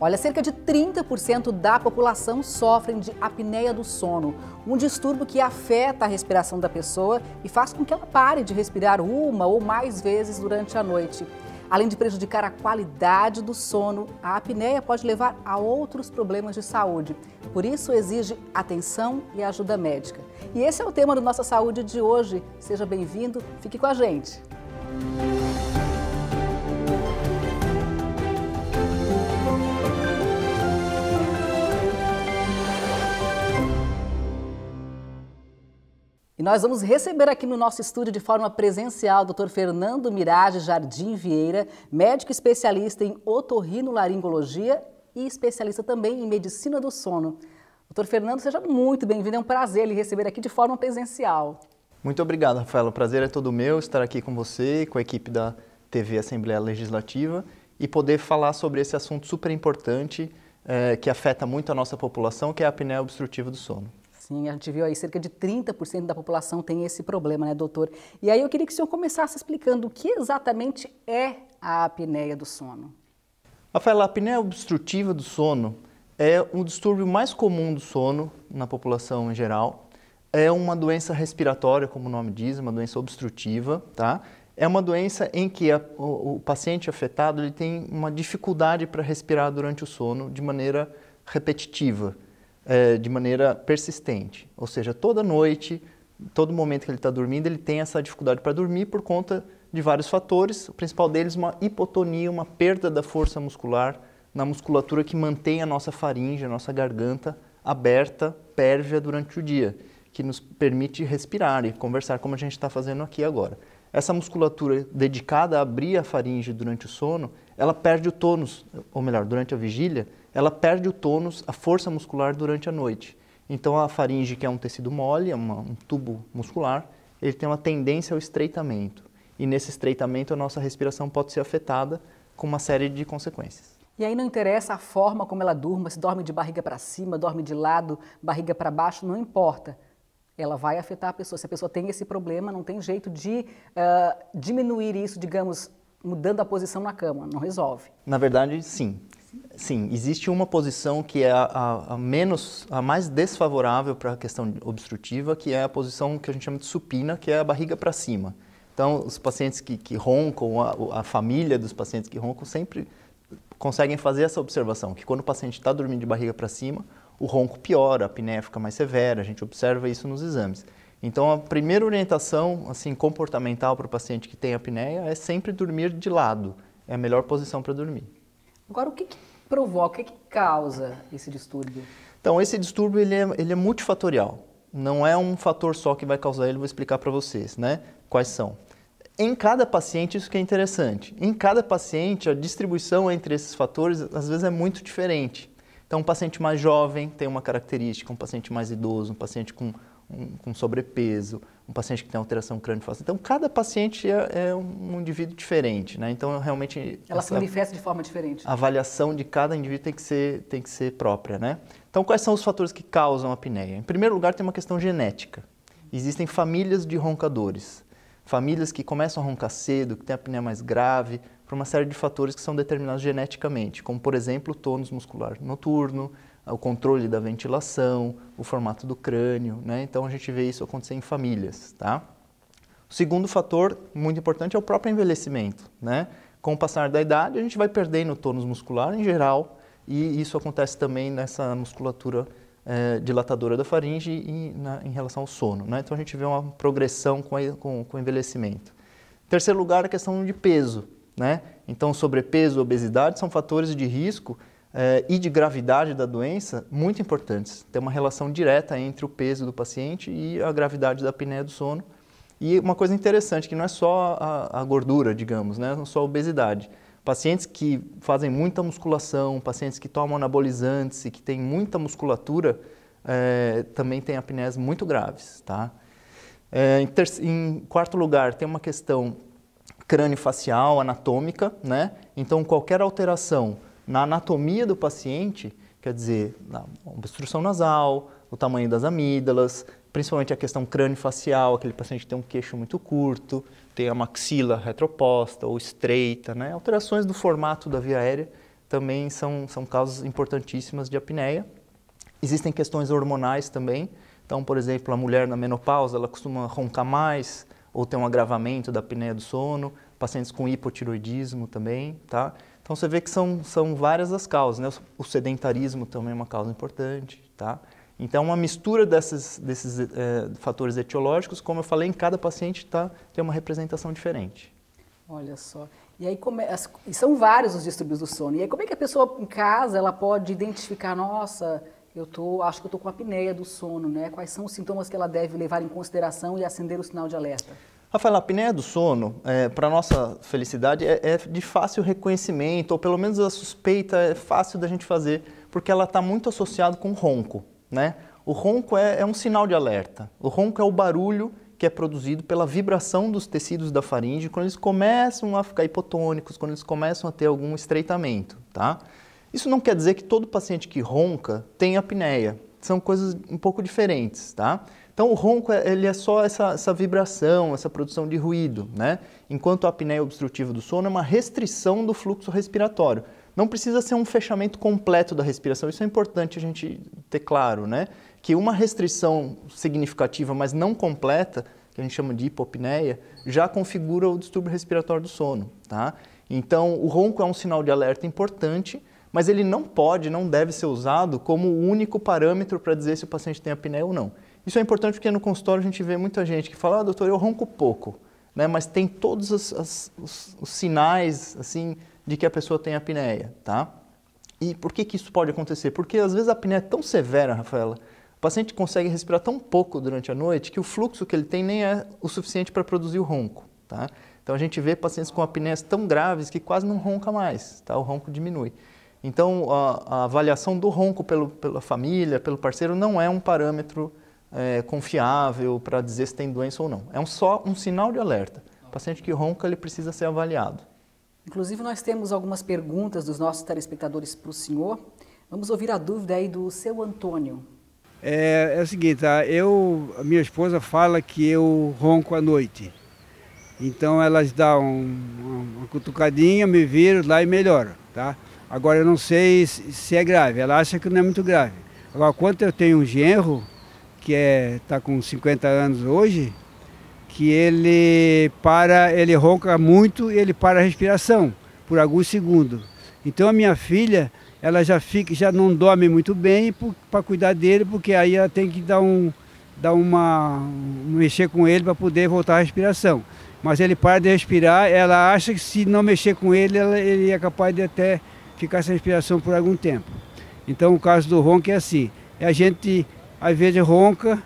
Olha, cerca de 30% da população sofrem de apneia do sono, um distúrbio que afeta a respiração da pessoa e faz com que ela pare de respirar uma ou mais vezes durante a noite. Além de prejudicar a qualidade do sono, a apneia pode levar a outros problemas de saúde. Por isso, exige atenção e ajuda médica. E esse é o tema do Nossa Saúde de hoje. Seja bem-vindo, fique com a gente. nós vamos receber aqui no nosso estúdio de forma presencial o Dr. Fernando Mirage Jardim Vieira, médico especialista em otorrinolaringologia e especialista também em medicina do sono. Doutor Fernando, seja muito bem-vindo, é um prazer lhe receber aqui de forma presencial. Muito obrigado, Rafael. O prazer é todo meu estar aqui com você, com a equipe da TV Assembleia Legislativa e poder falar sobre esse assunto super importante eh, que afeta muito a nossa população, que é a apneia obstrutiva do sono. Sim, a gente viu aí cerca de 30% da população tem esse problema, né, doutor? E aí eu queria que o senhor começasse explicando o que exatamente é a apneia do sono. Rafael, a apneia obstrutiva do sono é um distúrbio mais comum do sono na população em geral. É uma doença respiratória, como o nome diz, uma doença obstrutiva, tá? É uma doença em que a, o, o, paciente afetado ele tem uma dificuldade para respirar durante o sono de maneira repetitiva é, de maneira persistente. Ou seja, toda noite, todo momento que ele está dormindo, ele tem essa dificuldade para dormir por conta de vários fatores. O principal deles uma hipotonia, uma perda da força muscular na musculatura que mantém a nossa faringe, a nossa garganta aberta, pérvia durante o dia, que nos permite respirar e conversar como a gente está fazendo aqui agora. Essa musculatura dedicada a abrir a faringe durante o sono, ela perde o tônus, ou melhor, durante a vigília, ela perde o tônus, a força muscular durante a noite. Então a faringe, que é um tecido mole, é uma, um tubo muscular, ele tem uma tendência ao estreitamento. E nesse estreitamento a nossa respiração pode ser afetada com uma série de consequências. E aí não interessa a forma como ela durma, se dorme de barriga para cima, dorme de lado, barriga para baixo, não importa. Ela vai afetar a pessoa. Se a pessoa tem esse problema, não tem jeito de uh, diminuir isso, digamos, mudando a posição na cama, não resolve. Na verdade, sim. Sim, existe uma posição que é a, a, menos, a mais desfavorável para a questão obstrutiva, que é a posição que a gente chama de supina, que é a barriga para cima. Então, os pacientes que, que roncam, a, a, família dos pacientes que roncam, sempre conseguem fazer essa observação, que quando o paciente está dormindo de barriga para cima, o ronco piora, a apneia fica mais severa, a gente observa isso nos exames. Então, a primeira orientação assim comportamental para o paciente que tem apneia é sempre dormir de lado, é a melhor posição para dormir. Agora, o que, que provoca, o que, que causa esse distúrbio? Então, esse distúrbio ele é, ele é multifatorial. Não é um fator só que vai causar ele, vou explicar para vocês, né? Quais são. Em cada paciente, isso que é interessante. Em cada paciente, a distribuição entre esses fatores às vezes é muito diferente. Então, um paciente mais jovem tem uma característica, um paciente mais idoso, um paciente com um com sobrepeso, um paciente que tem alteração crânio Então, cada paciente é, é, um indivíduo diferente, né? Então, realmente... Ela se manifesta de forma diferente. A avaliação de cada indivíduo tem que, ser, tem que ser própria, né? Então, quais são os fatores que causam a apneia? Em primeiro lugar, tem uma questão genética. Existem famílias de roncadores. Famílias que começam a roncar cedo, que têm a apneia mais grave, por uma série de fatores que são determinados geneticamente, como, por exemplo, o tônus muscular noturno, o controle da ventilação, o formato do crânio, né? Então a gente vê isso acontecer em famílias, tá? O segundo fator muito importante é o próprio envelhecimento, né? Com o passar da idade, a gente vai perdendo tônus muscular em geral, e isso acontece também nessa musculatura eh, dilatadora da faringe e na, em relação ao sono, né? Então a gente vê uma progressão com, a, com, com o envelhecimento. Em terceiro lugar, a questão de peso, né? Então sobrepeso, obesidade são fatores de risco eh, e de gravidade da doença muito importantes. Tem uma relação direta entre o peso do paciente e a gravidade da apneia do sono. E uma coisa interessante, que não é só a, a gordura, digamos, né? não é só a obesidade. Pacientes que fazem muita musculação, pacientes que tomam anabolizantes e que têm muita musculatura, eh, também têm apneias muito graves. Tá? Eh, em, ter, em quarto lugar, tem uma questão crânio-facial, anatômica, né? Então, qualquer alteração na anatomia do paciente, quer dizer, na obstrução nasal, o tamanho das amígdalas, principalmente a questão crânio-facial, aquele paciente tem um queixo muito curto, tem a maxila retroposta ou estreita, né? alterações do formato da via aérea também são, são causas importantíssimas de apneia. Existem questões hormonais também, então, por exemplo, a mulher na menopausa, ela costuma roncar mais ou ter um agravamento da apneia do sono, pacientes com hipotiroidismo também, tá? Então você vê que são, são várias as causas, né? O sedentarismo também é uma causa importante, tá? Então é uma mistura desses, desses eh, é, fatores etiológicos, como eu falei, em cada paciente tá, tem uma representação diferente. Olha só. E aí e são vários os distúrbios do sono. E aí como é que a pessoa em casa ela pode identificar, nossa, eu tô, acho que eu tô com apneia do sono, né? Quais são os sintomas que ela deve levar em consideração e acender o sinal de alerta? Rafael, a apneia é do sono, é, para nossa felicidade, é, é, de fácil reconhecimento, ou pelo menos a suspeita é fácil da gente fazer, porque ela está muito associada com ronco. Né? O ronco é, é um sinal de alerta. O ronco é o barulho que é produzido pela vibração dos tecidos da faringe quando eles começam a ficar hipotônicos, quando eles começam a ter algum estreitamento. Tá? Isso não quer dizer que todo paciente que ronca tem apneia. São coisas um pouco diferentes, tá? Então o ronco é, ele é só essa, essa vibração, essa produção de ruído, né? Enquanto a apneia obstrutiva do sono é uma restrição do fluxo respiratório. Não precisa ser um fechamento completo da respiração, isso é importante a gente ter claro, né? Que uma restrição significativa, mas não completa, que a gente chama de hipopneia, já configura o distúrbio respiratório do sono, tá? Então, o ronco é um sinal de alerta importante, mas ele não pode, não deve ser usado como o único parâmetro para dizer se o paciente tem apneia ou não. Isso é importante porque no consultório a gente vê muita gente que fala, ah, doutor, eu ronco pouco, né? mas tem todos os, os, sinais assim de que a pessoa tem apneia, tá? E por que, que isso pode acontecer? Porque às vezes a apneia é tão severa, Rafaela, o paciente consegue respirar tão pouco durante a noite que o fluxo que ele tem nem é o suficiente para produzir o ronco, tá? Então a gente vê pacientes com apneias tão graves que quase não ronca mais, tá? O ronco diminui. Então a, a avaliação do ronco pelo, pela família, pelo parceiro, não é um parâmetro é, confiável para dizer se tem doença ou não. É um, só um sinal de alerta. O paciente que ronca, ele precisa ser avaliado. Inclusive, nós temos algumas perguntas dos nossos telespectadores para o senhor. Vamos ouvir a dúvida aí do seu Antônio. É, é o seguinte, eu, a minha esposa fala que eu ronco à noite. Então elas dão uma cutucadinha, me viram lá e melhoram, tá? Agora eu não sei se é grave, ela acha que não é muito grave. Agora, quando eu tenho um genro, que está é, tá com 50 anos hoje, que ele para, ele ronca muito e ele para a respiração por alguns segundos. Então a minha filha, ela já fica, já não dorme muito bem para cuidar dele, porque aí ela tem que dar um dar uma mexer com ele para poder voltar à respiração. Mas ele para de respirar, ela acha que se não mexer com ele, ela, ele é capaz de até ficar sem respiração por algum tempo. Então o caso do ronco é assim, é a gente às vezes ronca,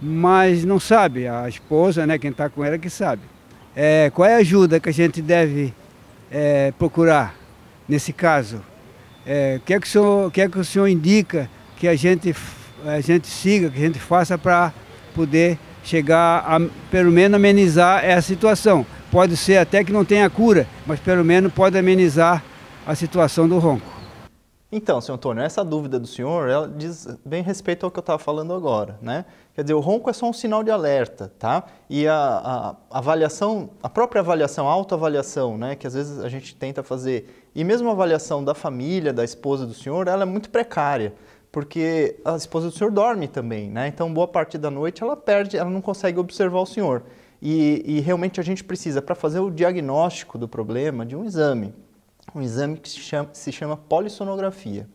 mas não sabe. A esposa, né, quem está com ela, que sabe. É, qual é a ajuda que a gente deve é, procurar nesse caso? É, o, que é que o, senhor, que é que o senhor indica que a gente, a gente siga, que a gente faça para poder chegar a, pelo menos, amenizar essa situação? Pode ser até que não tenha cura, mas pelo menos pode amenizar a situação do ronco. Então, senhor Antônio, essa dúvida do senhor, ela diz bem respeito ao que eu estava falando agora, né? Quer dizer, o ronco é só um sinal de alerta, tá? E a, a avaliação, a própria avaliação, a autoavaliação, né? Que às vezes a gente tenta fazer, e mesmo a avaliação da família, da esposa do senhor, ela é muito precária porque a esposa do senhor dorme também, né? Então, boa parte da noite ela perde, ela não consegue observar o senhor. E, e realmente a gente precisa, para fazer o diagnóstico do problema, de um exame, um exame que se chama, se chama polissonografia.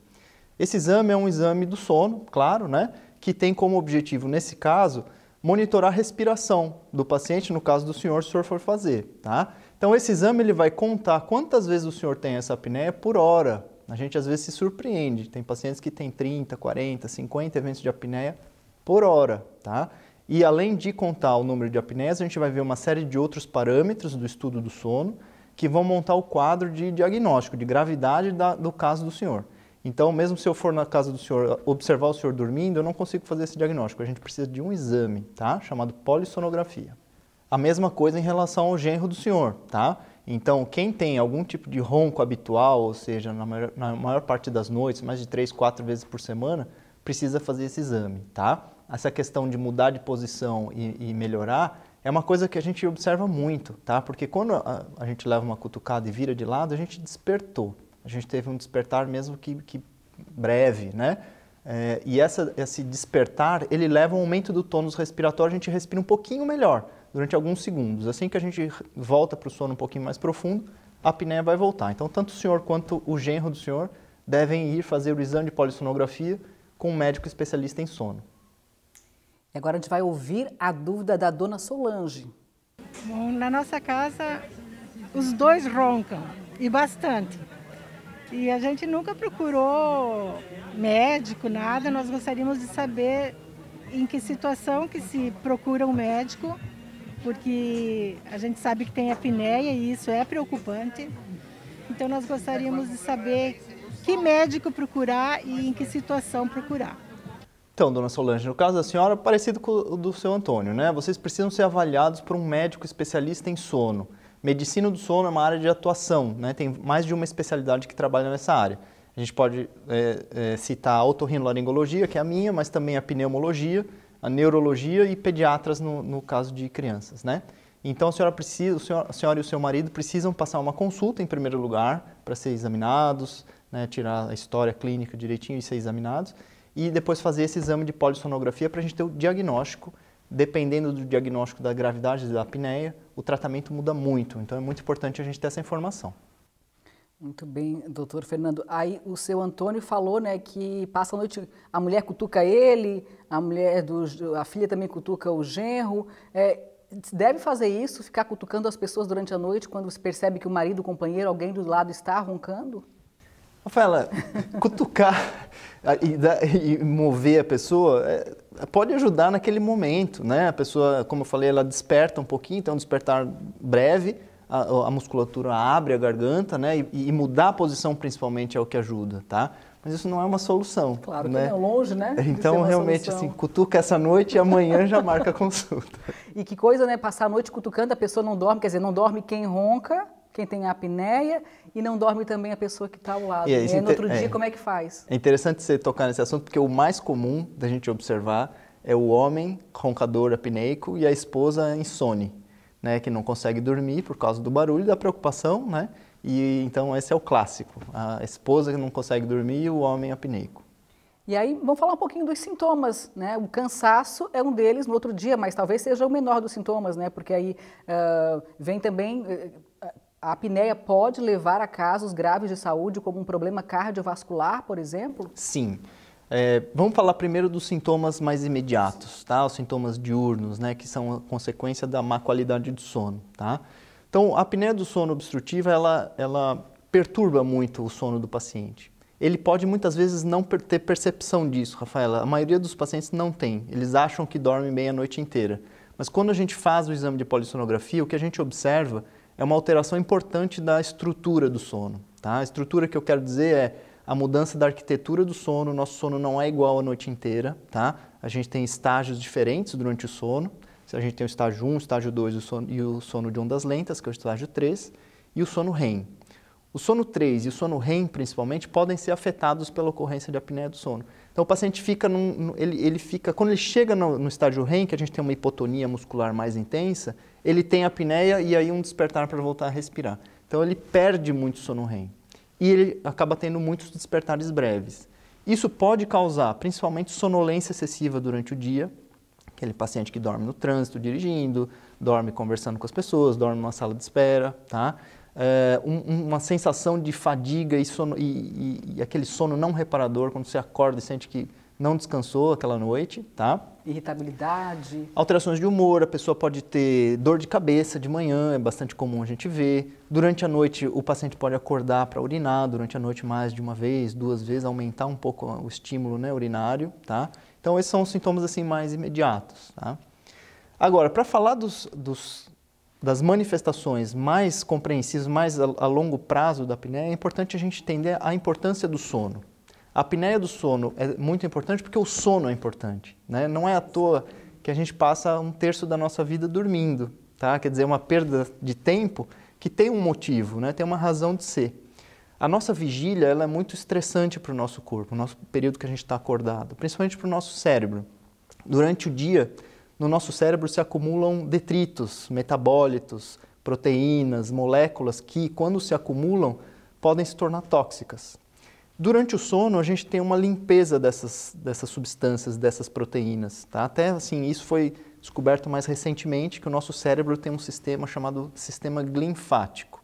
Esse exame é um exame do sono, claro, né? que tem como objetivo, nesse caso, monitorar a respiração do paciente, no caso do senhor, se o senhor for fazer. Tá? Então, esse exame ele vai contar quantas vezes o senhor tem essa apneia por hora. A gente às vezes se surpreende, tem pacientes que têm 30, 40, 50 eventos de apneia por hora. Tá? E além de contar o número de apneias, a gente vai ver uma série de outros parâmetros do estudo do sono, que vão montar o quadro de diagnóstico, de gravidade da, do caso do senhor. Então, mesmo se eu for na casa do senhor observar o senhor dormindo, eu não consigo fazer esse diagnóstico. A gente precisa de um exame, tá? Chamado polissonografia. A mesma coisa em relação ao genro do senhor, tá? Então, quem tem algum tipo de ronco habitual, ou seja, na maior, na maior parte das noites, mais de três, quatro vezes por semana, precisa fazer esse exame, tá? Essa questão de mudar de posição e, e melhorar é uma coisa que a gente observa muito, tá? Porque quando a, a, gente leva uma cutucada e vira de lado, a gente despertou. A gente teve um despertar mesmo que, que breve, né? É, e essa, esse despertar, ele leva um aumento do tônus respiratório, a gente respira um pouquinho melhor durante alguns segundos. Assim que a gente volta para o sono um pouquinho mais profundo, a apneia vai voltar. Então, tanto o senhor quanto o genro do senhor devem ir fazer o exame de polissonografia com um médico especialista em sono. E agora a gente vai ouvir a dúvida da dona Solange. Bom, na nossa casa, os dois roncam, e bastante. E a gente nunca procurou médico, nada. Nós gostaríamos de saber em que situação que se procura um médico, porque a gente sabe que tem apneia e isso é preocupante. Então nós gostaríamos de saber que médico procurar e em que situação procurar. Então, dona Solange, no caso da senhora, parecido com o do seu Antônio, né? Vocês precisam ser avaliados por um médico especialista em sono. Medicina do sono é uma área de atuação, né? Tem mais de uma especialidade que trabalha nessa área. A gente pode é, é, citar a otorrinolaringologia, que é a minha, mas também a pneumologia, a neurologia e pediatras no, no caso de crianças, né? Então, a senhora, precisa, o senhor a senhora e o seu marido precisam passar uma consulta em primeiro lugar para ser examinados, né? tirar a história clínica direitinho e ser examinados e depois fazer esse exame de polissonografia para a gente ter o diagnóstico. Dependendo do diagnóstico da gravidade da apneia, o tratamento muda muito. Então é muito importante a gente ter essa informação. Muito bem, doutor Fernando. Aí o seu Antônio falou, né, que passa a noite, a mulher cutuca ele, a mulher do, a filha também cutuca o genro. É, deve fazer isso, ficar cutucando as pessoas durante a noite quando se percebe que o marido, o companheiro, alguém do lado está roncando? Rafaela, cutucar e, e, mover a pessoa é, pode ajudar naquele momento, né? A pessoa, como eu falei, ela desperta um pouquinho, então despertar breve, a, a musculatura abre a garganta, né? E, e, mudar a posição principalmente é o que ajuda, tá? Mas isso não é uma solução. Claro né? que não, longe, né? Então, realmente, solução. assim, cutuca essa noite e amanhã já marca a consulta. E que coisa, né? Passar a noite cutucando, a pessoa não dorme, quer dizer, não dorme quem ronca, quem tem apneia e não dorme também a pessoa que está ao lado. E, é, e aí, no outro é, dia, como é que faz? É interessante você tocar nesse assunto, porque o mais comum da gente observar é o homem roncador apneico e a esposa insone, né, que não consegue dormir por causa do barulho e da preocupação, né? E então esse é o clássico, a esposa que não consegue dormir e o homem apneico. E aí vamos falar um pouquinho dos sintomas, né? O cansaço é um deles no outro dia, mas talvez seja o menor dos sintomas, né? Porque aí uh, vem também eh, a apneia pode levar a casos graves de saúde, como um problema cardiovascular, por exemplo? Sim. É, vamos falar primeiro dos sintomas mais imediatos, tá? Os sintomas diurnos, né, que são a consequência da má qualidade do sono, tá? Então, a apneia do sono obstrutiva, ela, ela perturba muito o sono do paciente. Ele pode muitas vezes não ter percepção disso, Rafaela. A maioria dos pacientes não tem. Eles acham que dormem bem a noite inteira. Mas quando a gente faz o exame de polissonografia, o que a gente observa é uma alteração importante da estrutura do sono. Tá? A estrutura que eu quero dizer é a mudança da arquitetura do sono. Nosso sono não é igual a noite inteira. Tá? A gente tem estágios diferentes durante o sono. A gente tem o estágio 1, estágio 2 e o sono de ondas lentas, que é o estágio 3, e o sono REM. O sono 3 e o sono REM, principalmente, podem ser afetados pela ocorrência de apneia do sono. Então o paciente fica, num, ele, ele fica, quando ele chega no, no, estágio REM, que a gente tem uma hipotonia muscular mais intensa, ele tem apneia e aí um despertar para voltar a respirar. Então ele perde muito sono REM e ele acaba tendo muitos despertares breves. Isso pode causar principalmente sonolência excessiva durante o dia, aquele paciente que dorme no trânsito dirigindo, dorme conversando com as pessoas, dorme numa sala de espera, tá? Eh, um, uma sensação de fadiga e, sono, e, e, e, aquele sono não reparador, quando você acorda e sente que não descansou aquela noite, tá? Irritabilidade. Alterações de humor, a pessoa pode ter dor de cabeça de manhã, é bastante comum a gente ver. Durante a noite, o paciente pode acordar para urinar, durante a noite mais de uma vez, duas vezes, aumentar um pouco o estímulo né, urinário, tá? Então, esses são os sintomas assim mais imediatos, tá? Agora, para falar dos, dos das manifestações mais compreensíveis, mais a, longo prazo da apneia, é importante a gente entender a importância do sono. A apneia do sono é muito importante porque o sono é importante. Né? Não é à toa que a gente passa um terço da nossa vida dormindo. Tá? Quer dizer, é uma perda de tempo que tem um motivo, né? tem uma razão de ser. A nossa vigília ela é muito estressante para o nosso corpo, o nosso período que a gente está acordado, principalmente para o nosso cérebro. Durante o dia, no nosso cérebro se acumulam detritos, metabólitos, proteínas, moléculas que, quando se acumulam, podem se tornar tóxicas. Durante o sono, a gente tem uma limpeza dessas, dessas substâncias, dessas proteínas. Tá? Até assim, isso foi descoberto mais recentemente, que o nosso cérebro tem um sistema chamado sistema linfático.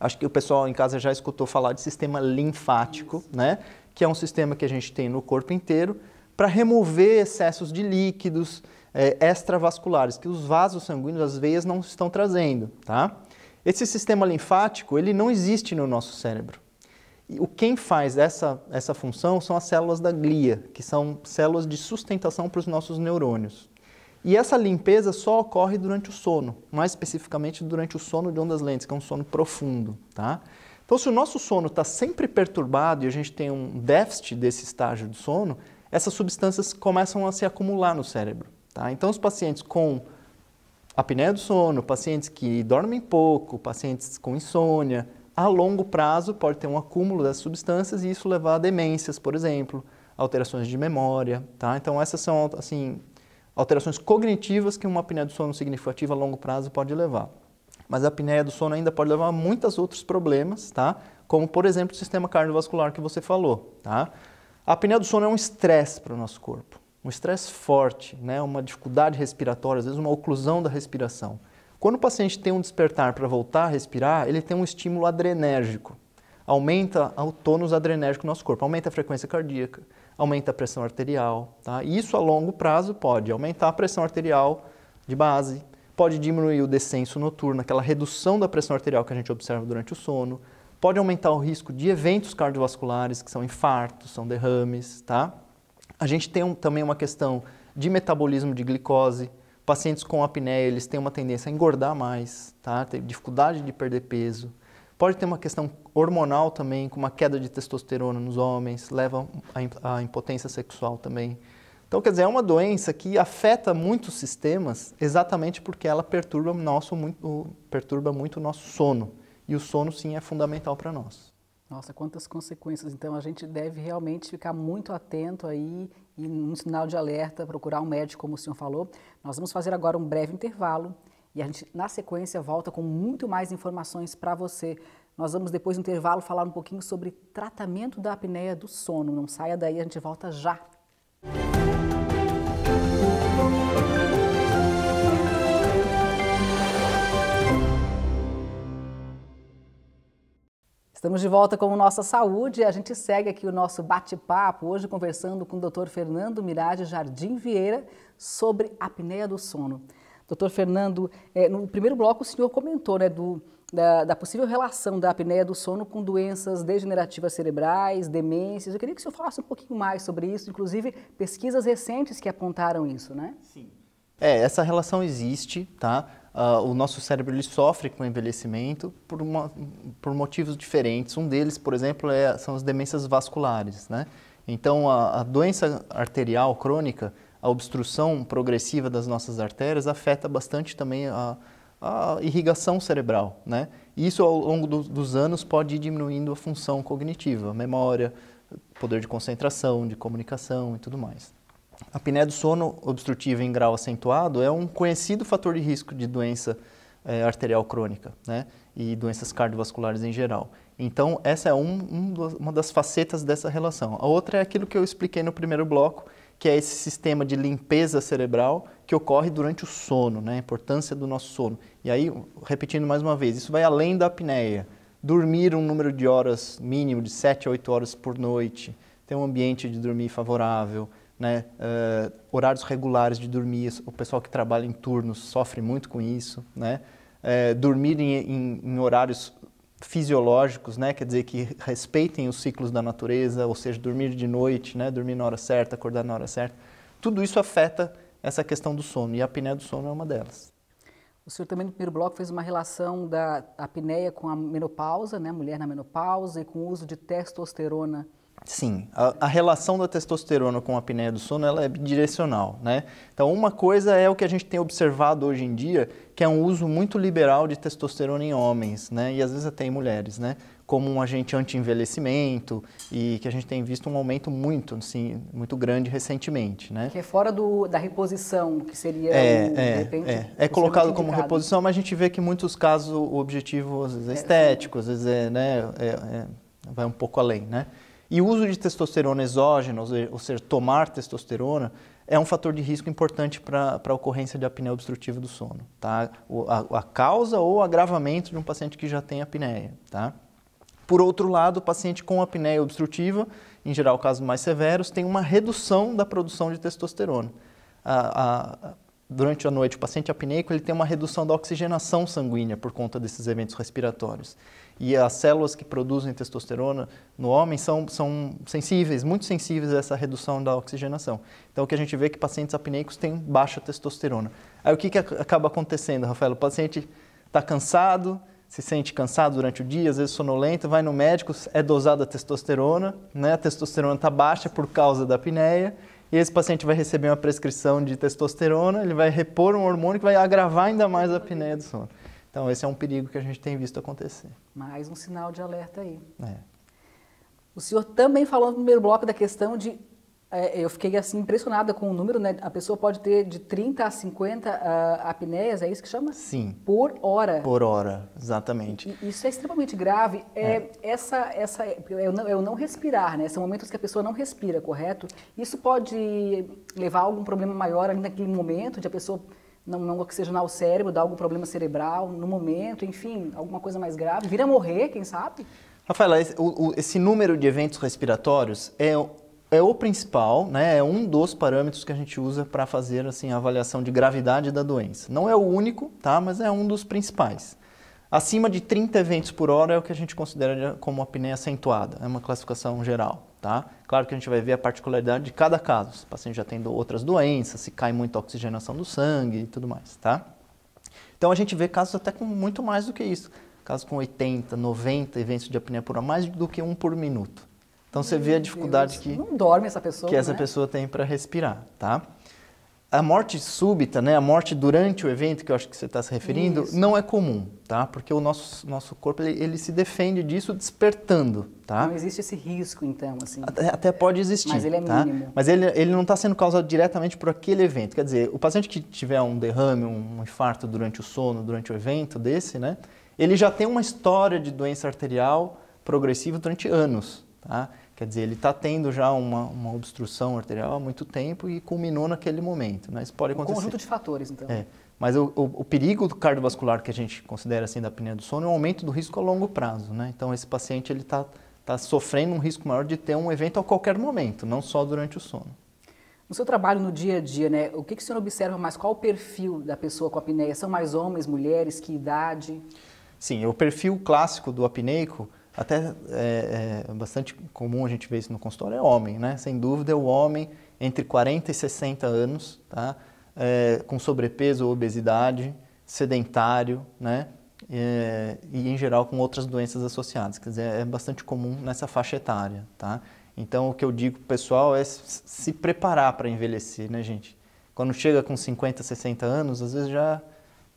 Acho que o pessoal em casa já escutou falar de sistema linfático, né? que é um sistema que a gente tem no corpo inteiro para remover excessos de líquidos, é, extravasculares, que os vasos sanguíneos, as veias, não estão trazendo. Tá? Esse sistema linfático ele não existe no nosso cérebro. o quem faz essa, essa função são as células da glia, que são células de sustentação para os nossos neurônios. E essa limpeza só ocorre durante o sono, mais especificamente durante o sono de ondas lentes, que é um sono profundo, tá? Então, se o nosso sono está sempre perturbado e a gente tem um déficit desse estágio do sono, essas substâncias começam a se acumular no cérebro. Tá? Então, os pacientes com apneia do sono, pacientes que dormem pouco, pacientes com insônia, a longo prazo pode ter um acúmulo dessas substâncias e isso levar a demências, por exemplo, alterações de memória, tá? Então essas são assim alterações cognitivas que uma apneia do sono significativa a longo prazo pode levar. Mas a apneia do sono ainda pode levar a muitos outros problemas, tá? Como por exemplo o sistema cardiovascular que você falou, tá? A apneia do sono é um estresse para o nosso corpo um estresse forte, né, uma dificuldade respiratória, às vezes uma oclusão da respiração. Quando o paciente tem um despertar para voltar a respirar, ele tem um estímulo adrenérgico. Aumenta o tônus adrenérgico no nosso corpo, aumenta a frequência cardíaca, aumenta a pressão arterial. Tá? E isso a longo prazo pode aumentar a pressão arterial de base, pode diminuir o descenso noturno, aquela redução da pressão arterial que a gente observa durante o sono, pode aumentar o risco de eventos cardiovasculares, que são infartos, são derrames, tá? A gente tem um, também uma questão de metabolismo de glicose. Pacientes com apneia, eles têm uma tendência a engordar mais, tá? Tem dificuldade de perder peso. Pode ter uma questão hormonal também, com uma queda de testosterona nos homens, leva à impotência sexual também. Então, quer dizer, é uma doença que afeta muitos sistemas exatamente porque ela perturba, nosso, muito, perturba muito o nosso sono. E o sono, sim, é fundamental para nós. Nossa, quantas consequências. Então a gente deve realmente ficar muito atento aí e um sinal de alerta, procurar um médico, como o senhor falou. Nós vamos fazer agora um breve intervalo e a gente, na sequência, volta com muito mais informações para você. Nós vamos, depois do intervalo, falar um pouquinho sobre tratamento da apneia do sono. Não saia daí, a gente volta já. Música Estamos de volta com Nossa Saúde e a gente segue aqui o nosso bate-papo, hoje conversando com o Dr. Fernando Mirade Jardim Vieira sobre apneia do sono. Dr. Fernando, é, no primeiro bloco o senhor comentou né, do, da, da, possível relação da apneia do sono com doenças degenerativas cerebrais, demências. Eu queria que o senhor falasse um pouquinho mais sobre isso, inclusive pesquisas recentes que apontaram isso, né? Sim. É, essa relação existe, tá? Uh, o nosso cérebro ele sofre com envelhecimento por, uma, por motivos diferentes. Um deles, por exemplo, é, são as demências vasculares. Né? Então, a, a, doença arterial crônica, a obstrução progressiva das nossas artérias, afeta bastante também a, a irrigação cerebral. Né? E isso, ao longo do, dos anos, pode ir diminuindo a função cognitiva, a memória, poder de concentração, de comunicação e tudo mais. A apneia do sono obstrutiva em grau acentuado é um conhecido fator de risco de doença é, arterial crônica né? e doenças cardiovasculares em geral. Então, essa é um, um, uma das facetas dessa relação. A outra é aquilo que eu expliquei no primeiro bloco, que é esse sistema de limpeza cerebral que ocorre durante o sono, né? a importância do nosso sono. E aí, repetindo mais uma vez, isso vai além da apneia. Dormir um número de horas mínimo de 7 a 8 horas por noite, ter um ambiente de dormir favorável, né, uh, horários regulares de dormir, o pessoal que trabalha em turnos sofre muito com isso, né, uh, dormir em, em, em, horários fisiológicos, né, quer dizer que respeitem os ciclos da natureza, ou seja, dormir de noite, né, dormir na hora certa, acordar na hora certa, tudo isso afeta essa questão do sono e a apneia do sono é uma delas. O senhor também no primeiro bloco fez uma relação da apneia com a menopausa, né, mulher na menopausa e com o uso de testosterona Sim, a, a, relação da testosterona com a apneia do sono ela é bidirecional, né? Então, uma coisa é o que a gente tem observado hoje em dia, que é um uso muito liberal de testosterona em homens, né? E às vezes até em mulheres, né? Como um agente anti-envelhecimento e que a gente tem visto um aumento muito, assim, muito grande recentemente, né? Que é fora do, da reposição, que seria, é, um, é, de repente... É, é colocado como reposição, mas a gente vê que em muitos casos o objetivo, às vezes, é, é estético, às vezes é, né, é, é, vai um pouco além, né? E o uso de testosterona exógena, ou seja, tomar testosterona, é um fator de risco importante para a ocorrência de apneia obstrutiva do sono. Tá? O, a, a, causa ou agravamento de um paciente que já tem apneia. Tá? Por outro lado, o paciente com apneia obstrutiva, em geral casos mais severos, tem uma redução da produção de testosterona. A, a, durante a noite, o paciente apneico ele tem uma redução da oxigenação sanguínea por conta desses eventos respiratórios e as células que produzem testosterona no homem são, são sensíveis, muito sensíveis a essa redução da oxigenação. Então, o que a gente vê é que pacientes apneicos têm baixa testosterona. Aí, o que, que acaba acontecendo, Rafael? O paciente está cansado, se sente cansado durante o dia, às vezes sonolento, vai no médico, é dosada a testosterona, né? a testosterona está baixa por causa da apneia, e esse paciente vai receber uma prescrição de testosterona, ele vai repor um hormônio que vai agravar ainda mais a apneia do sono. Então, esse é um perigo que a gente tem visto acontecer. Mais um sinal de alerta aí. É. O senhor também falou no primeiro bloco da questão de. É, eu fiquei assim impressionada com o número, né? A pessoa pode ter de 30 a 50 uh, ah, apneias, é isso que chama? Sim. Por hora. Por hora, exatamente. E, isso é extremamente grave. É, é. Essa, essa, eu não, eu não respirar, né? São momentos que a pessoa não respira, correto? Isso pode levar a algum problema maior ali naquele momento de a pessoa não, não oxigenar o cérebro, dar algum problema cerebral no momento, enfim, alguma coisa mais grave, vir a morrer, quem sabe? Rafaela, esse, o, o, esse número de eventos respiratórios é, é o principal, né? é um dos parâmetros que a gente usa para fazer assim, a avaliação de gravidade da doença. Não é o único, tá? mas é um dos principais. Acima de 30 eventos por hora é o que a gente considera como apneia acentuada, é uma classificação geral. Tá? Claro que a gente vai ver a particularidade de cada caso, se o paciente já tem outras doenças, se cai muito a oxigenação do sangue e tudo mais. Tá? Então a gente vê casos até com muito mais do que isso. Casos com 80, 90 eventos de apneia por hora, mais do que um por minuto. Então você Meu vê a dificuldade Deus. que... Não dorme essa pessoa, Que essa né? pessoa tem para respirar, tá? a morte súbita, né, a morte durante o evento, que eu acho que você está se referindo, Isso. não é comum, tá? Porque o nosso, nosso corpo, ele, ele, se defende disso despertando, tá? Não existe esse risco, então, assim. Até, até pode existir, Mas ele é tá? mínimo. Mas ele, ele não está sendo causado diretamente por aquele evento. Quer dizer, o paciente que tiver um derrame, um infarto durante o sono, durante o evento desse, né? Ele já tem uma história de doença arterial progressiva durante anos, tá? Quer dizer, ele está tendo já uma, uma, obstrução arterial há muito tempo e culminou naquele momento. Né? Isso pode um acontecer. Um conjunto de fatores, então. É. Mas o, o, o perigo cardiovascular que a gente considera assim da apneia do sono é o aumento do risco a longo prazo. Né? Então, esse paciente ele está tá sofrendo um risco maior de ter um evento a qualquer momento, não só durante o sono. No seu trabalho no dia a dia, né, o que, que o senhor observa mais? Qual o perfil da pessoa com apneia? São mais homens, mulheres, que idade? Sim, o perfil clássico do apneico até é, é, bastante comum a gente ver isso no consultório, é homem, né? Sem dúvida é o homem entre 40 e 60 anos, tá? É, com sobrepeso ou obesidade, sedentário, né? É, e em geral com outras doenças associadas, quer dizer, é bastante comum nessa faixa etária, tá? Então o que eu digo pessoal é se preparar para envelhecer, né, gente? Quando chega com 50, 60 anos, às vezes já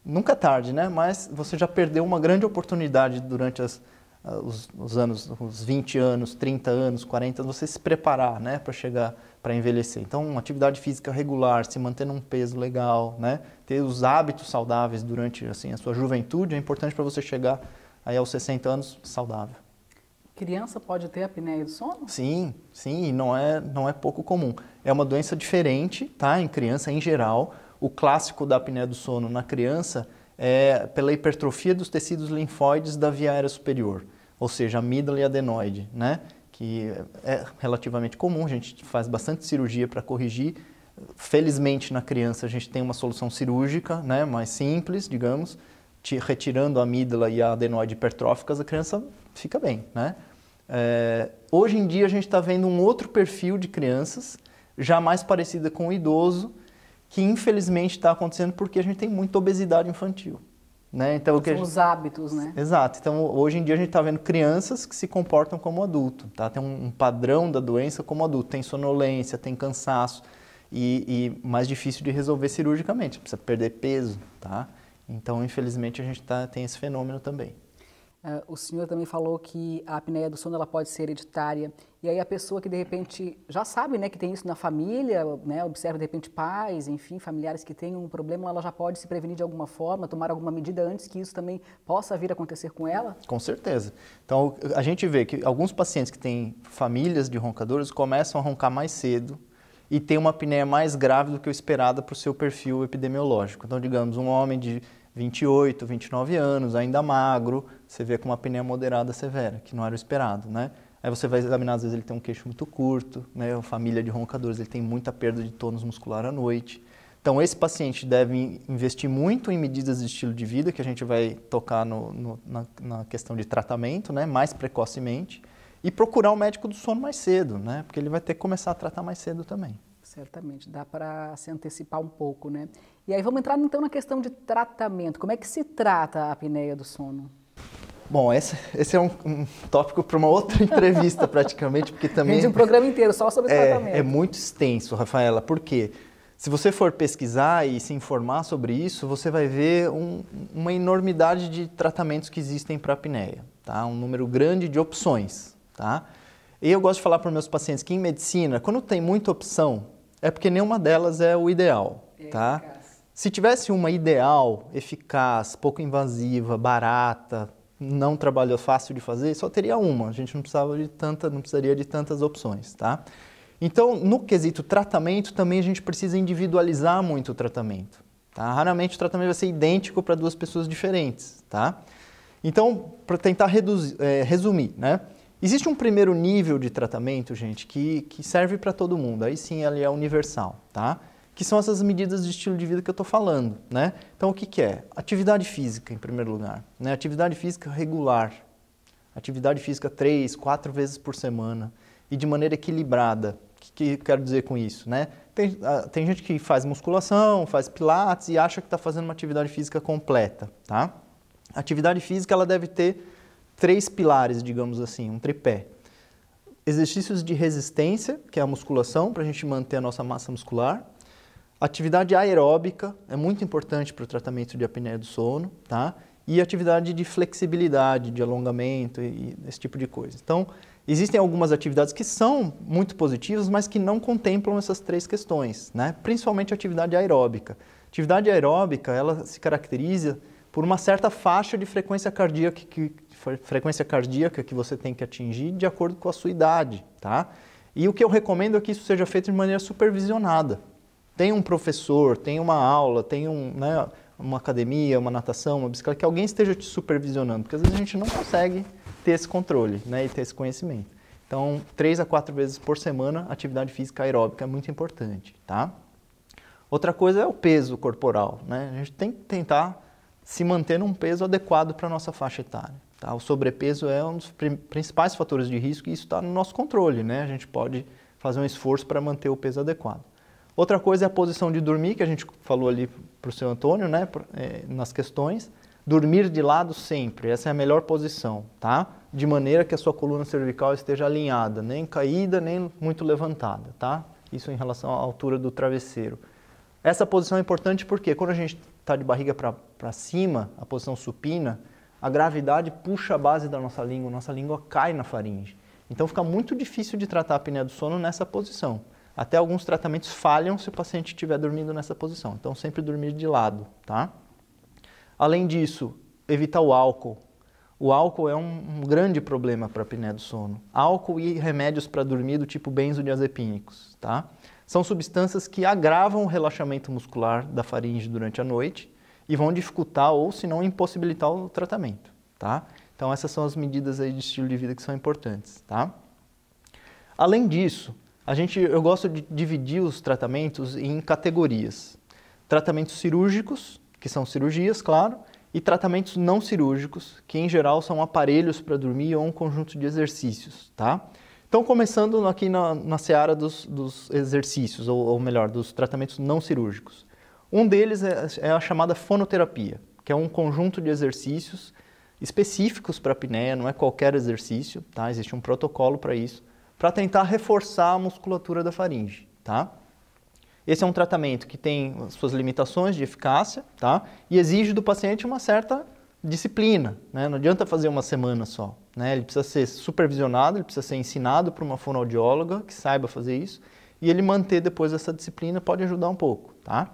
nunca é tarde, né? Mas você já perdeu uma grande oportunidade durante as ah, os, os, anos, os 20 anos, 30 anos, 40 você se preparar né, para chegar, para envelhecer. Então, uma atividade física regular, se manter num peso legal, né, ter os hábitos saudáveis durante assim, a sua juventude é importante para você chegar aí aos 60 anos saudável. Criança pode ter apneia do sono? Sim, sim, e não é, não é pouco comum. É uma doença diferente, tá? Em criança em geral. O clássico da apneia do sono na criança é pela hipertrofia dos tecidos linfóides da via aérea superior, ou seja, amígdala e adenoide, né? que é, é relativamente comum, a gente faz bastante cirurgia para corrigir. Felizmente, na criança, a gente tem uma solução cirúrgica né? mais simples, digamos, retirando a amígdala e a adenoide hipertróficas, a criança fica bem. Né? É, hoje em dia, a gente está vendo um outro perfil de crianças, já mais parecida com o idoso, que infelizmente está acontecendo porque a gente tem muita obesidade infantil. Né? Então, São que gente... os hábitos, né? Exato. Então, hoje em dia a gente está vendo crianças que se comportam como adulto. Tá? Tem um padrão da doença como adulto. Tem sonolência, tem cansaço e, e mais difícil de resolver cirurgicamente. Precisa perder peso, tá? Então, infelizmente, a gente tá, tem esse fenômeno também. Uh, o senhor também falou que a apneia do sono ela pode ser hereditária. E aí a pessoa que de repente já sabe, né, que tem isso na família, né, observa de repente pais, enfim, familiares que têm um problema, ela já pode se prevenir de alguma forma, tomar alguma medida antes que isso também possa vir a acontecer com ela? Com certeza. Então a gente vê que alguns pacientes que têm famílias de roncadores começam a roncar mais cedo e têm uma apneia mais grave do que o esperado para o seu perfil epidemiológico. Então, digamos, um homem de 28, 29 anos, ainda magro, você vê com uma apneia moderada severa, que não era o esperado, né? Aí você vai examinar, às vezes ele tem um queixo muito curto, né, uma família de roncadores, ele tem muita perda de tônus muscular à noite. Então, esse paciente deve investir muito em medidas de estilo de vida, que a gente vai tocar no, no, na, na, questão de tratamento, né, mais precocemente, e procurar o um médico do sono mais cedo, né, porque ele vai ter que começar a tratar mais cedo também. Certamente, dá para se antecipar um pouco, né? E aí vamos entrar então na questão de tratamento. Como é que se trata a apneia do sono? Bom, esse, esse é um, um tópico para uma outra entrevista, praticamente, porque também. Rende um programa inteiro só sobre é, tratamento. É muito extenso, Rafaela, porque se você for pesquisar e se informar sobre isso, você vai ver um, uma enormidade de tratamentos que existem para a apneia, tá? Um número grande de opções, tá? E eu gosto de falar para meus pacientes que em medicina, quando tem muita opção, é porque nenhuma delas é o ideal, tá? Se tivesse uma ideal, eficaz, pouco invasiva, barata, não trabalhou fácil de fazer, só teria uma. A gente não precisava de tanta, não precisaria de tantas opções, tá? Então, no quesito tratamento, também a gente precisa individualizar muito o tratamento. Tá? Raramente o tratamento vai ser idêntico para duas pessoas diferentes, tá? Então, para tentar reduzir, é, resumir, né? Existe um primeiro nível de tratamento, gente, que, que serve para todo mundo. Aí sim, ele é universal, tá? que são essas medidas de estilo de vida que eu estou falando, né? Então, o que, que é? Atividade física, em primeiro lugar, né? Atividade física regular, atividade física três, quatro vezes por semana e de maneira equilibrada. O que, que eu quero dizer com isso, né? Tem, ah, tem gente que faz musculação, faz pilates e acha que está fazendo uma atividade física completa, tá? A atividade física, ela deve ter três pilares, digamos assim, um tripé exercícios de resistência, que é a musculação, para a gente manter a nossa massa muscular. Atividade aeróbica é muito importante para o tratamento de apneia do sono, tá? E atividade de flexibilidade, de alongamento e esse tipo de coisa. Então, existem algumas atividades que são muito positivas, mas que não contemplam essas três questões, né? Principalmente atividade aeróbica. Atividade aeróbica, ela se caracteriza por uma certa faixa de frequência cardíaca que, frequência cardíaca que você tem que atingir de acordo com a sua idade, tá? E o que eu recomendo é que isso seja feito de maneira supervisionada, tem um professor, tem uma aula, tem um, né, uma academia, uma natação, uma bicicleta, que alguém esteja te supervisionando, porque às vezes a gente não consegue ter esse controle né, e ter esse conhecimento. Então, três a quatro vezes por semana, atividade física aeróbica é muito importante, tá? Outra coisa é o peso corporal, né? A gente tem que tentar se manter num peso adequado para a nossa faixa etária, tá? O sobrepeso é um dos principais fatores de risco e isso está no nosso controle, né? A gente pode fazer um esforço para manter o peso adequado. Outra coisa é a posição de dormir, que a gente falou ali para o seu Antônio, né, eh, nas questões. Dormir de lado sempre, essa é a melhor posição, tá? De maneira que a sua coluna cervical esteja alinhada, nem caída, nem muito levantada, tá? Isso em relação à altura do travesseiro. Essa posição é importante porque quando a gente está de barriga para cima, a posição supina, a gravidade puxa a base da nossa língua, nossa língua cai na faringe. Então fica muito difícil de tratar a apneia do sono nessa posição. Até alguns tratamentos falham se o paciente estiver dormindo nessa posição. Então, sempre dormir de lado, tá? Além disso, evitar o álcool. O álcool é um, um grande problema para a apneia do sono. Álcool e remédios para dormir do tipo benzodiazepínicos, tá? São substâncias que agravam o relaxamento muscular da faringe durante a noite e vão dificultar ou, se não, impossibilitar o tratamento, tá? Então, essas são as medidas aí de estilo de vida que são importantes, tá? Além disso, a gente, eu gosto de dividir os tratamentos em categorias. Tratamentos cirúrgicos, que são cirurgias, claro, e tratamentos não cirúrgicos, que em geral são aparelhos para dormir ou um conjunto de exercícios, tá? Então, começando aqui na, na seara dos, dos exercícios, ou, ou, melhor, dos tratamentos não cirúrgicos. Um deles é, é a chamada fonoterapia, que é um conjunto de exercícios específicos para a apneia, não é qualquer exercício, tá? Existe um protocolo para isso para tentar reforçar a musculatura da faringe, tá? Esse é um tratamento que tem suas limitações de eficácia, tá? E exige do paciente uma certa disciplina, né? Não adianta fazer uma semana só, né? Ele precisa ser supervisionado, ele precisa ser ensinado por uma fonoaudióloga que saiba fazer isso e ele manter depois essa disciplina pode ajudar um pouco, tá?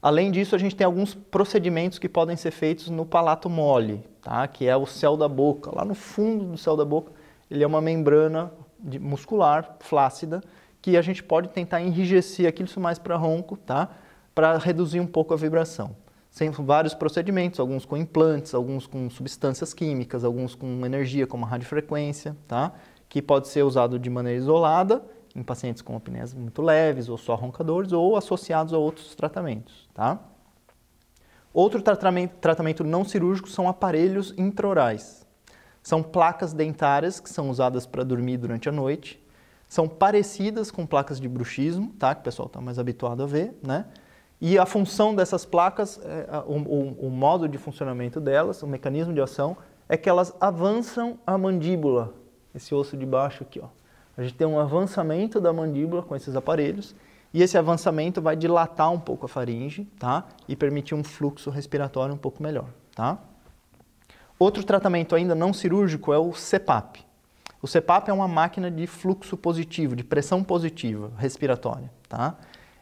Além disso, a gente tem alguns procedimentos que podem ser feitos no palato mole, tá? Que é o céu da boca, lá no fundo do céu da boca, ele é uma membrana de, muscular flácida que a gente pode tentar enrijecer aquilo mais para ronco, tá? Para reduzir um pouco a vibração. Sem vários procedimentos, alguns com implantes, alguns com substâncias químicas, alguns com energia como a radiofrequência, tá? Que pode ser usado de maneira isolada em pacientes com apneias muito leves ou só roncadores ou associados a outros tratamentos, tá? Outro tratamento, tratamento não cirúrgico são aparelhos intraorais, são placas dentárias que são usadas para dormir durante a noite. São parecidas com placas de bruxismo, tá? Que o pessoal está mais habituado a ver, né? E a função dessas placas, é, o, o, o modo de funcionamento delas, o mecanismo de ação, é que elas avançam a mandíbula, esse osso de baixo aqui, ó. A gente tem um avançamento da mandíbula com esses aparelhos e esse avançamento vai dilatar um pouco a faringe, tá? E permitir um fluxo respiratório um pouco melhor, tá? Outro tratamento ainda não cirúrgico é o CPAP. O CPAP é uma máquina de fluxo positivo, de pressão positiva respiratória. Tá?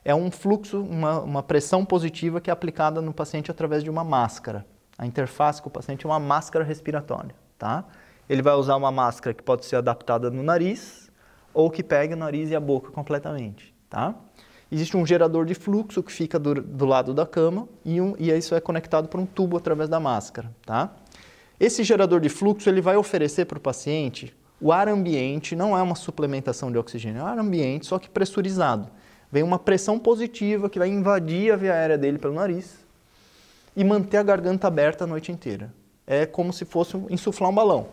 É um fluxo, uma, uma pressão positiva que é aplicada no paciente através de uma máscara. A interface com o paciente é uma máscara respiratória. Tá? Ele vai usar uma máscara que pode ser adaptada no nariz ou que pega o nariz e a boca completamente. Tá? Existe um gerador de fluxo que fica do, do lado da cama e, um, e isso é conectado por um tubo através da máscara. Tá? Esse gerador de fluxo ele vai oferecer para o paciente o ar ambiente, não é uma suplementação de oxigênio, é um ar ambiente, só que pressurizado. Vem uma pressão positiva que vai invadir a via aérea dele pelo nariz e manter a garganta aberta a noite inteira. É como se fosse insuflar um balão.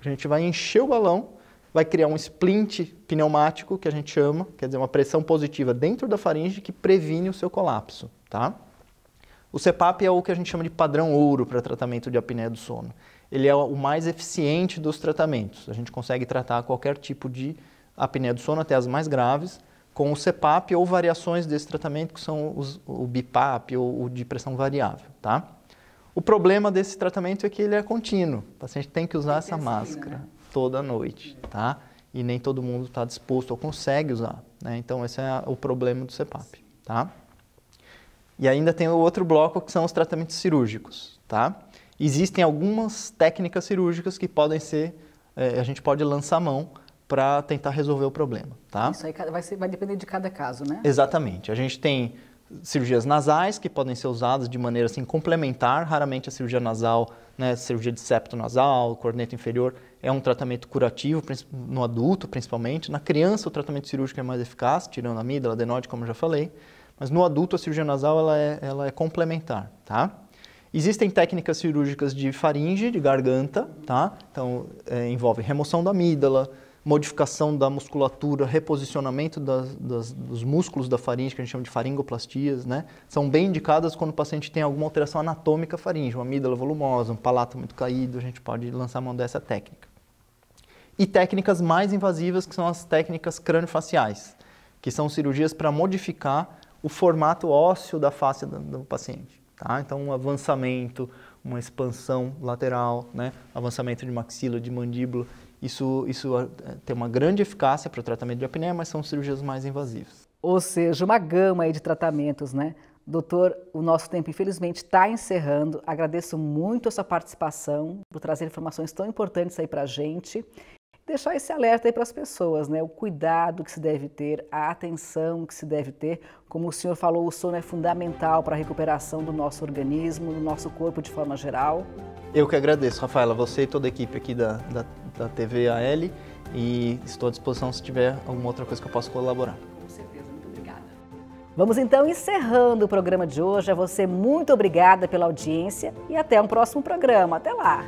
A gente vai encher o balão, vai criar um splint pneumático, que a gente chama, quer dizer, uma pressão positiva dentro da faringe que previne o seu colapso, tá? O CPAP é o que a gente chama de padrão ouro para tratamento de apneia do sono. Ele é o mais eficiente dos tratamentos. A gente consegue tratar qualquer tipo de apneia do sono, até as mais graves, com o CPAP ou variações desse tratamento, que são os, o BIPAP ou o de pressão variável, tá? O problema desse tratamento é que ele é contínuo. O paciente tem que usar tem essa máscara né? toda noite, tá? E nem todo mundo está disposto ou consegue usar, né? Então, esse é o problema do CPAP, tá? E ainda tem o outro bloco que são os tratamentos cirúrgicos, tá? Existem algumas técnicas cirúrgicas que podem ser, é, a gente pode lançar mão para tentar resolver o problema, tá? Isso aí vai, ser, vai depender de cada caso, né? Exatamente. A gente tem cirurgias nasais que podem ser usadas de maneira assim complementar, raramente a cirurgia nasal, né, cirurgia de septo nasal, corneta inferior, é um tratamento curativo no adulto principalmente, na criança o tratamento cirúrgico é mais eficaz, tirando a amígdala, adenoide, como eu já falei mas no adulto a cirurgia nasal ela é, ela é complementar, tá? Existem técnicas cirúrgicas de faringe, de garganta, tá? Então, é, envolve remoção da amígdala, modificação da musculatura, reposicionamento das, das, dos músculos da faringe, que a gente chama de faringoplastias, né? São bem indicadas quando o paciente tem alguma alteração anatômica faringe, uma amígdala volumosa, um palato muito caído, a gente pode lançar mão dessa técnica. E técnicas mais invasivas, que são as técnicas craniofaciais, que são cirurgias para modificar o formato ósseo da face do, do paciente. Tá? Então, um avançamento, uma expansão lateral, né? avançamento de maxila, de mandíbula, isso, isso eh, tem uma grande eficácia para o tratamento de apneia, mas são cirurgias mais invasivas. Ou seja, uma gama de tratamentos, né? Doutor, o nosso tempo infelizmente está encerrando. Agradeço muito a sua participação por trazer informações tão importantes aí para a gente deixar esse alerta aí para as pessoas, né? O cuidado que se deve ter, a atenção que se deve ter. Como o senhor falou, o sono é fundamental para a recuperação do nosso organismo, do nosso corpo de forma geral. Eu que agradeço, Rafaela, você e toda a equipe aqui da, da, da TV AL e estou à disposição se tiver alguma outra coisa que eu possa colaborar. Com certeza, muito obrigada. Vamos então encerrando o programa de hoje. A você, muito obrigada pela audiência e até um próximo programa. Até lá!